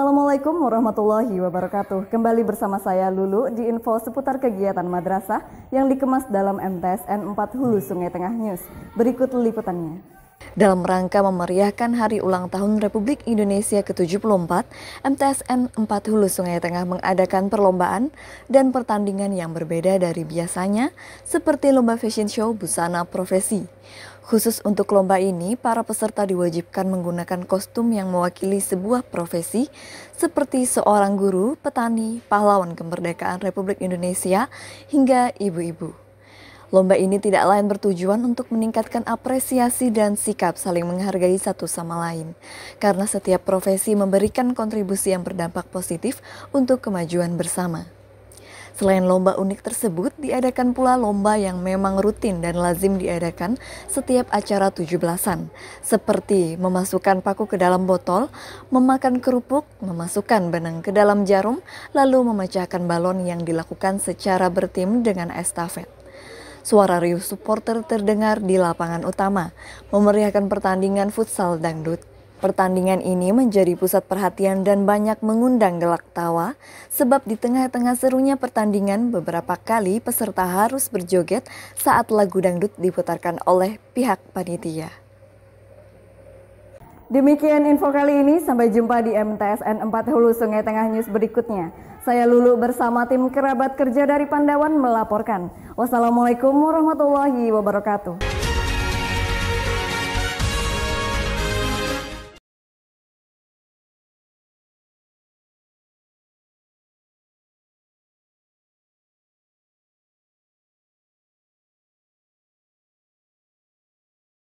Assalamualaikum warahmatullahi wabarakatuh. Kembali bersama saya Lulu di info seputar kegiatan madrasah yang dikemas dalam MTSN 4 Hulu Sungai Tengah News. Berikut liputannya. Dalam rangka memeriahkan hari ulang tahun Republik Indonesia ke-74, MTSN 4 Hulu Sungai Tengah mengadakan perlombaan dan pertandingan yang berbeda dari biasanya seperti lomba fashion show busana profesi. Khusus untuk lomba ini, para peserta diwajibkan menggunakan kostum yang mewakili sebuah profesi seperti seorang guru, petani, pahlawan kemerdekaan Republik Indonesia, hingga ibu-ibu. Lomba ini tidak lain bertujuan untuk meningkatkan apresiasi dan sikap saling menghargai satu sama lain. Karena setiap profesi memberikan kontribusi yang berdampak positif untuk kemajuan bersama. Selain lomba unik tersebut, diadakan pula lomba yang memang rutin dan lazim diadakan setiap acara tujuh belasan, seperti memasukkan paku ke dalam botol, memakan kerupuk, memasukkan benang ke dalam jarum, lalu memecahkan balon yang dilakukan secara bertim dengan estafet. Suara riuh supporter terdengar di lapangan utama, memeriahkan pertandingan futsal dangdut. Pertandingan ini menjadi pusat perhatian dan banyak mengundang gelak tawa, sebab di tengah-tengah serunya pertandingan, beberapa kali peserta harus berjoget saat lagu dangdut diputarkan oleh pihak panitia. Demikian info kali ini, sampai jumpa di MTSN 4 Hulu Sungai Tengah News berikutnya. Saya Lulu bersama tim kerabat kerja dari Pandawan melaporkan. Wassalamualaikum warahmatullahi wabarakatuh.